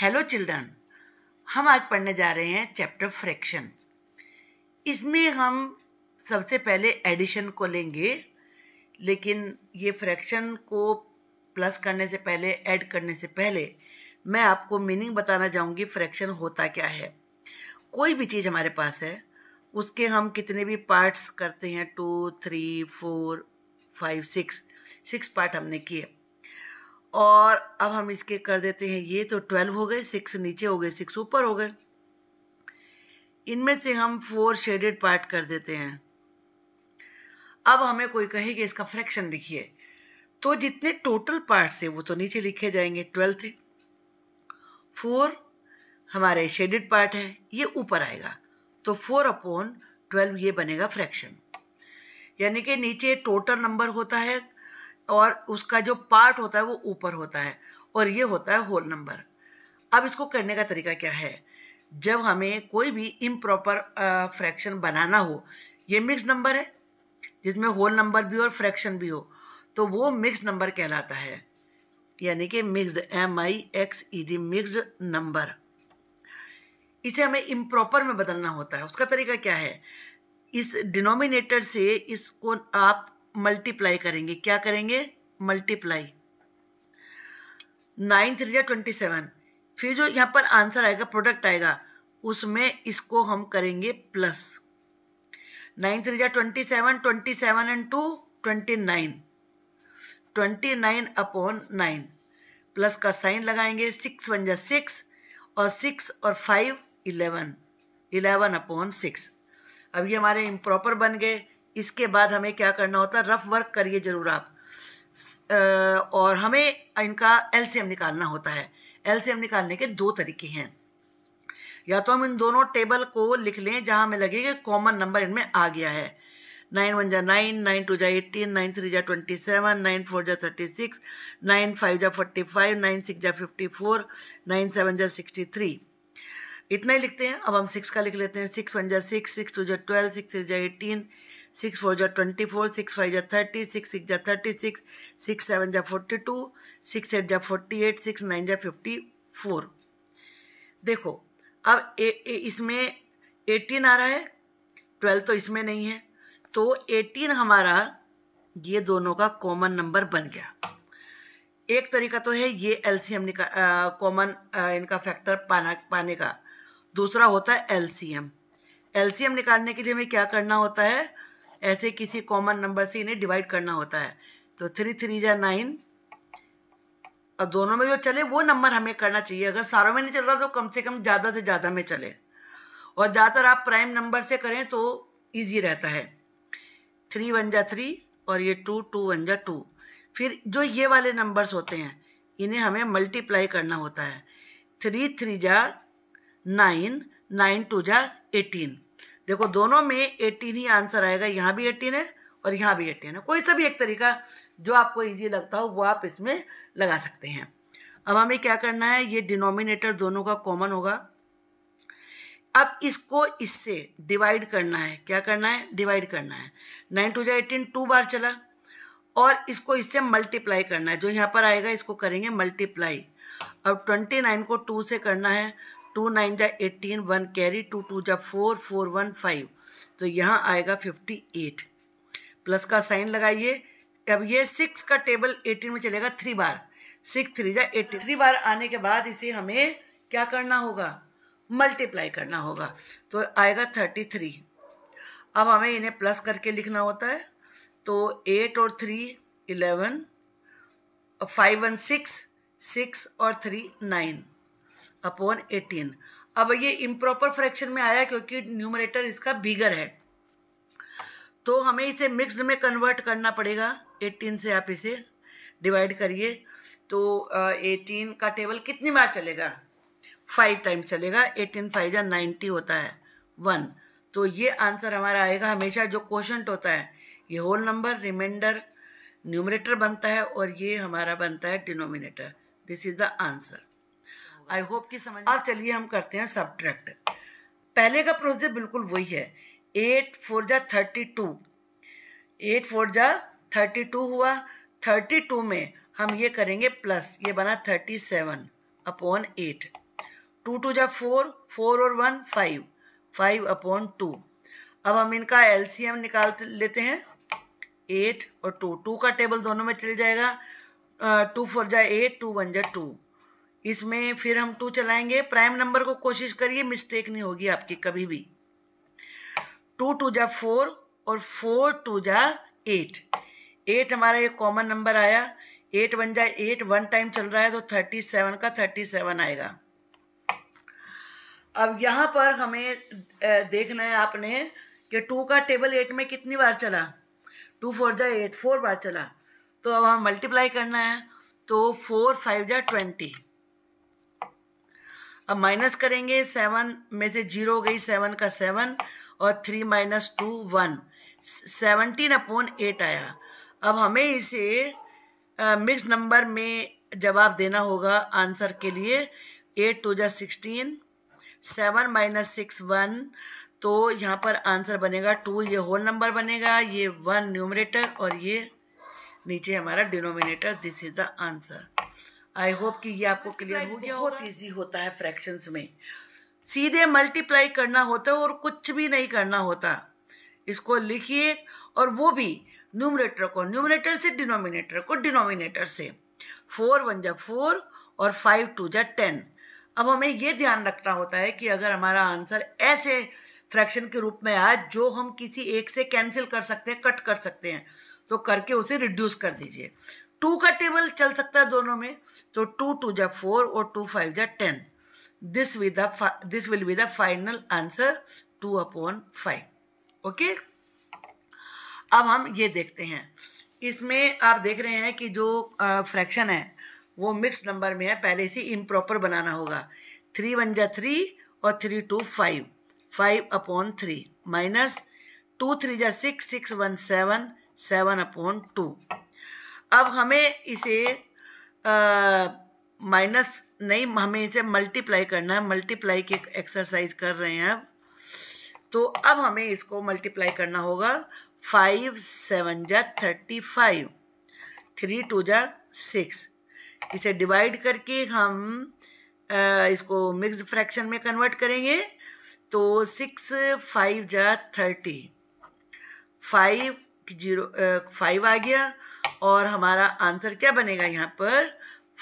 hello children हम आज पढ़ने जा रहे हैं चैप्टर फ्रैक्शन इसमें हम सबसे पहले एडिशन को लेंगे लेकिन ये फ्रैक्शन को प्लस करने से पहले ऐड करने से पहले मैं आपको मीनिंग बताना चाहूँगी फ्रैक्शन होता क्या है कोई भी चीज़ हमारे पास है उसके हम कितने भी पार्ट्स करते हैं two three four five six six part हमने किए और अब हम इसके कर देते हैं ये तो ट्वेल्व हो गए सिक्स नीचे हो गए सिक्स ऊपर हो गए इनमें से हम फोर शेडेड पार्ट कर देते हैं अब हमें कोई कहे कि इसका फ्रैक्शन लिखिए तो जितने टोटल पार्ट्स हैं वो तो नीचे लिखे जाएंगे ट्वेल्व थे फोर हमारे शेडेड पार्ट है ये ऊपर आएगा तो फोर अपॉन ट्वेल्व ये बनेगा फ्रैक्शन यानी कि नीचे टोटल नंबर होता है और उसका जो पार्ट होता है वो ऊपर होता है और ये होता है होल नंबर अब इसको करने का तरीका क्या है जब हमें कोई भी इम्प्रॉपर फ्रैक्शन बनाना हो ये मिक्स नंबर है जिसमें होल नंबर भी हो और फ्रैक्शन भी हो तो वो मिक्स नंबर कहलाता है यानी कि mixed M I X E D mixed number इसे हमें इम्प्रॉपर में बदलना होता है उसका तरीका क्या है इस डिनोमिनेटर से इसको आप मल्टीप्लाई करेंगे क्या करेंगे मल्टीप्लाई नाइन थ्री या ट्वेंटी सेवन फिर जो यहाँ पर आंसर आएगा प्रोडक्ट आएगा उसमें इसको हम करेंगे प्लस नाइन थ्री या twenty seven twenty seven and two twenty nine twenty nine upon nine plus का साइन लगाएंगे सिक्स वन जा सिक्स और सिक्स और five eleven eleven upon six अब ये हमारे इम्प्रॉपर बन गए इसके बाद हमें क्या करना होता है रफ वर्क करिए ज़रूर आप और हमें इनका एलसीएम निकालना होता है एलसीएम निकालने के दो तरीके हैं या तो हम इन दोनों टेबल को लिख लें जहां हमें लगे कि कॉमन नंबर इनमें आ गया है नाइन वन जा नाइन नाइन टू जा एटीन नाइन थ्री जा ट्वेंटी सेवन नाइन फोर जा थर्टी सिक्स नाइन फाइव जा फोर्टी फाइव नाइन सिक्स जा फिफ्टी फोर नाइन सेवन जा सिक्सटी थ्री इतना ही लिखते हैं अब हम सिक्स का लिख लेते हैं सिक्स वन जा सिक्स सिक्स टू जा ट्वेल्व सिक्स थ्री जा एटीन सिक्स फोर जा ट्वेंटी फोर सिक्स फाइव जा थर्टी सिक्स सिक्स जा थर्टी सिक्स सिक्स सेवन जा फोर्टी टू सिक्स एट जा फोर्टी एट सिक्स नाइन जा फिफ्टी फोर देखो अब ए, ए, इसमें एटीन आ रहा है ट्वेल्व तो इसमें नहीं है तो एटीन हमारा ये दोनों का कॉमन नंबर बन गया एक तरीका तो है ये एल एम निका कॉमन इनका फैक्टर पाना पाने का दूसरा होता है L L C M C M निकालने के लिए हमें क्या करना होता है ऐसे किसी कॉमन नंबर से इन्हें डिवाइड करना होता है तो थ्री थ्री या नाइन और दोनों में जो चले वो नंबर हमें करना चाहिए अगर सारों में नहीं चल रहा तो कम से कम ज़्यादा से ज़्यादा में चले और ज़्यादातर आप प्राइम नंबर से करें तो ईजी रहता है थ्री वन जा थ्री और ये टू टू वन जा टू फिर जो ये वाले नंबर्स होते हैं इन्हें हमें मल्टीप्लाई करना होता है थ्री थ्री जा नाइन नाइन टू जा एटीन देखो दोनों में एटीन ही आंसर आएगा यहाँ भी एटीन है और यहाँ भी एटीन है कोई सा भी एक तरीका जो आपको ईजी लगता हो वो आप इसमें लगा सकते हैं अब हमें क्या करना है ये डिनोमिनेटर दोनों का कॉमन होगा अब इसको इससे डिवाइड करना है क्या करना है डिवाइड करना है नाइन टू जा एटीन टू बार चला और इसको इससे मल्टीप्लाई करना है जो यहाँ पर आएगा इसको करेंगे मल्टीप्लाई अब ट्वेंटी नाइन को टू से करना है टू नाइन जा eighteen one carry two two जा फोर फोर वन फाइव तो यहाँ आएगा फिफ्टी एट प्लस का साइन लगाइए अब ये सिक्स का टेबल एटीन में चलेगा थ्री बार सिक्स थ्री जा एटीन थ्री बार आने के बाद इसे हमें क्या करना होगा मल्टीप्लाई करना होगा तो आएगा थर्टी थ्री अब हमें इन्हें प्लस करके लिखना होता है तो एट और three eleven five one six six और थ्री नाइन अपॉन एटीन अब ये इम्प्रॉपर फ्रैक्शन में आया क्योंकि न्यूमरेटर इसका बिगर है तो हमें इसे मिक्सड में कन्वर्ट करना पड़ेगा एटीन से आप इसे डिवाइड करिए तो एटीन का टेबल कितनी बार चलेगा फाइव टाइम चलेगा एटीन फाइव या नाइन्टी होता है वन तो ये आंसर हमारा आएगा हमेशा जो क्वेश्चन होता है ये होल नंबर रिमाइंडर न्यूमरेटर बनता है और ये हमारा बनता है denominator this is the answer I hope कि समझ अब चलिए हम करते हैं सब पहले का प्रोसीजर बिल्कुल वही है एट फोर जा थर्टी टू एट फोर जा थर्टी टू हुआ थर्टी टू में हम ये करेंगे प्लस ये बना thirty seven upon eight two two जा फोर फोर और one five five upon two अब हम इनका एल निकाल लेते हैं एट और टू टू का टेबल दोनों में चल जाएगा टू फोर जा एट टू वन जा टू इसमें फिर हम टू तो चलाएंगे प्राइम नंबर को कोशिश करिए मिस्टेक नहीं होगी आपकी कभी भी टू टू जा फोर और फोर टू जा एट एट हमारा ये कॉमन नंबर आया एट वन जा एट वन टाइम चल रहा है तो थर्टी सेवन का थर्टी सेवन आएगा अब यहाँ पर हमें देखना है आपने कि टू का टेबल एट में कितनी बार चला टू फोर जा एट फोर बार चला तो अब हम मल्टीप्लाई करना है तो फोर फाइव जा ट्वेंटी अब माइनस करेंगे सेवन में से जीरो हो गई सेवन का सेवन और three minus two one seventeen upon eight आया अब हमें इसे मिक्स नंबर में जवाब देना होगा आंसर के लिए एट टू तो जै sixteen seven minus six one तो यहाँ पर आंसर बनेगा टू ये होल नंबर बनेगा ये वन न्यूमरेटर और ये नीचे हमारा denominator this is the answer I hope कि ये आपको क्लियर हो गया बहुत ईजी होता है फ्रैक्शंस में सीधे मल्टीप्लाई करना होता है और कुछ भी नहीं करना होता इसको लिखिए और वो भी न्यूमरेटर को न्यूमरेटर से डिनोमिनेटर को डिनोमिनेटर से फोर वन जा फोर और फाइव टू जा टेन अब हमें ये ध्यान रखना होता है कि अगर हमारा आंसर ऐसे फ्रैक्शन के रूप में आए जो हम किसी एक से कैंसिल कर सकते हैं कट कर सकते हैं तो करके उसे रिड्यूस कर दीजिए टू का टेबल चल सकता है दोनों में तो टू टू जा फोर और टू फाइव जा ten this with this will be the final answer two upon five okay अब हम ये देखते हैं इसमें आप देख रहे हैं कि जो फ्रैक्शन है वो मिक्स नंबर में है पहले से इम्प्रॉपर बनाना होगा थ्री वन जा थ्री और three two five five upon three minus two three जा six six one seven seven upon two अब हमें इसे माइनस नहीं हमें इसे मल्टीप्लाई करना है मल्टीप्लाई की एक्सरसाइज कर रहे हैं अब तो अब हमें इसको मल्टीप्लाई करना होगा फाइव सेवन जा थर्टी फाइव थ्री टू जा सिक्स इसे डिवाइड करके हम आ, इसको मिक्स फ्रैक्शन में कन्वर्ट करेंगे तो सिक्स फाइव जा थर्टी फाइव जीरो फाइव आ गया और हमारा आंसर क्या बनेगा यहाँ पर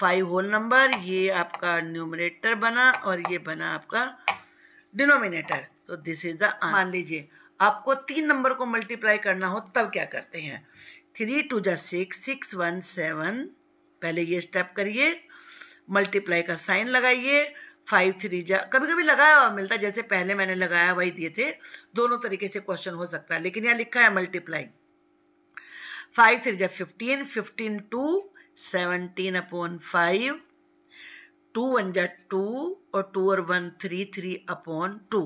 फाइव होल नंबर ये आपका न्यूमरेटर बना और ये बना आपका डिनोमिनेटर तो दिस इज द मान लीजिए आपको तीन नंबर को मल्टीप्लाई करना हो तब क्या करते हैं थ्री टू जा सिक्स सिक्स वन सेवन पहले ये स्टेप करिए मल्टीप्लाई का साइन लगाइए फाइव थ्री जा कभी कभी लगाया हुआ मिलता है जैसे पहले मैंने लगाया वही दिए थे दोनों तरीके से क्वेश्चन हो सकता है लेकिन यहाँ लिखा है मल्टीप्लाई फाइव थ्री जै fifteen fifteen two seventeen upon five two one जै टू और टू और one three three upon two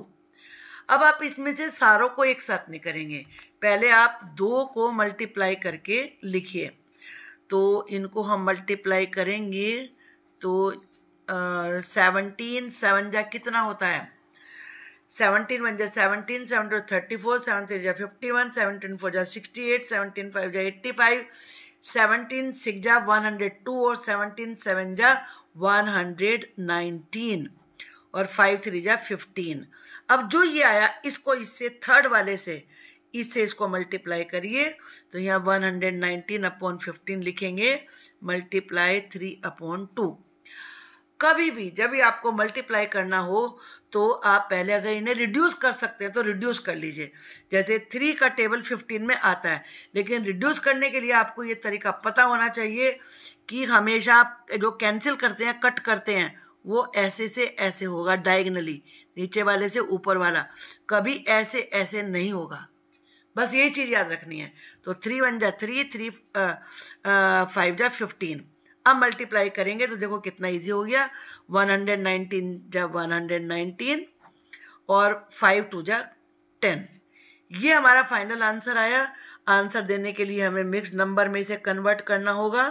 अब आप इसमें से सारों को एक साथ नहीं करेंगे पहले आप दो को मल्टीप्लाई करके लिखिए तो इनको हम मल्टीप्लाई करेंगे तो सेवनटीन सेवन जा कितना होता है सेवनटीन वन जै seventeen seven two thirty four seven three जा फिफ्टी वन सेवनटीन फोर जा सिक्सटी एट सेवनटीन फाइव जै एट्टी फाइव सेवनटीन सिक्स जा वन हंड्रेड टू और सेवनटीन सेवन जा वन हंड्रेड नाइनटीन और फाइव थ्री जा fifteen अब जो ये आया इसको इससे थर्ड वाले से इससे इसको मल्टीप्लाई करिए तो यहाँ one hundred nineteen upon fifteen लिखेंगे मल्टीप्लाई थ्री अपॉन टू कभी भी जब भी आपको मल्टीप्लाई करना हो तो आप पहले अगर इन्हें रिड्यूस कर सकते हैं तो रिड्यूस कर लीजिए जैसे थ्री का टेबल फिफ्टीन में आता है लेकिन रिड्यूस करने के लिए आपको ये तरीका पता होना चाहिए कि हमेशा आप जो कैंसिल करते हैं कट करते हैं वो ऐसे से ऐसे होगा डायगनली नीचे वाले से ऊपर वाला कभी ऐसे ऐसे नहीं होगा बस यही चीज़ याद रखनी है तो थ्री वन जा थ्री थ्री फाइव जा फिफ्टीन अब मल्टीप्लाई करेंगे तो देखो कितना इजी हो गया 119 जा 119 और 5 टू जा 10 ये हमारा फाइनल आंसर आया आंसर देने के लिए हमें मिक्स नंबर में इसे कन्वर्ट करना होगा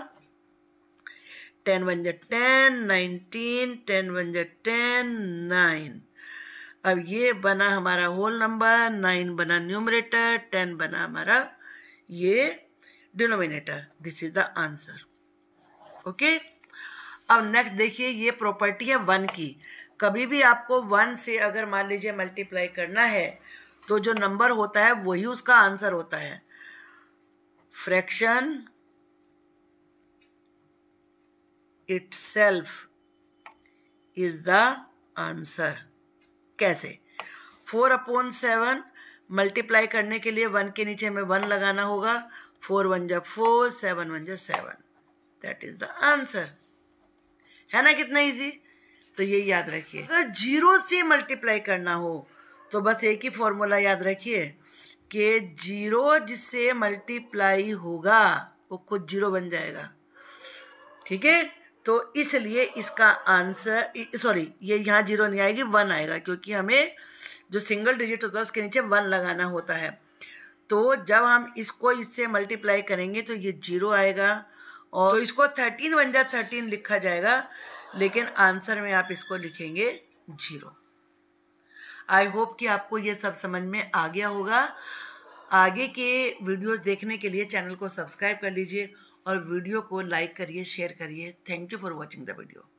टेन वन जे टेन नाइनटीन टेन वन जे टेन नाइन अब ये बना हमारा होल नंबर नाइन बना न्यूमरेटर टेन बना हमारा ये denominator this is the answer okay अब नेक्स्ट देखिए ये प्रॉपर्टी है वन की कभी भी आपको वन से अगर मान लीजिए मल्टीप्लाई करना है तो जो नंबर होता है वही उसका आंसर होता है fraction self is the answer कैसे फोर अपॉन सेवन मल्टीप्लाई करने के लिए वन के नीचे हमें वन लगाना होगा फोर वन जब फोर सेवन वन जब seven that is the answer है ना कितना इजी तो ये याद रखिए अगर जीरो से मल्टीप्लाई करना हो तो बस एक ही फॉर्मूला याद रखिए कि जीरो जिससे मल्टीप्लाई होगा वो खुद जीरो बन जाएगा ठीक है तो इसलिए इसका आंसर सॉरी ये यहाँ जीरो नहीं आएगी वन आएगा क्योंकि हमें जो सिंगल डिजिट होता है उसके नीचे वन लगाना होता है तो जब हम इसको इससे मल्टीप्लाई करेंगे तो ये जीरो आएगा और तो इसको थर्टीन वन जा थर्टीन लिखा जाएगा लेकिन आंसर में आप इसको लिखेंगे जीरो आई होप कि आपको ये सब समझ में आ गया होगा आगे के वीडियोस देखने के लिए चैनल को सब्सक्राइब कर लीजिए और वीडियो को लाइक करिए शेयर करिए thank you for watching the video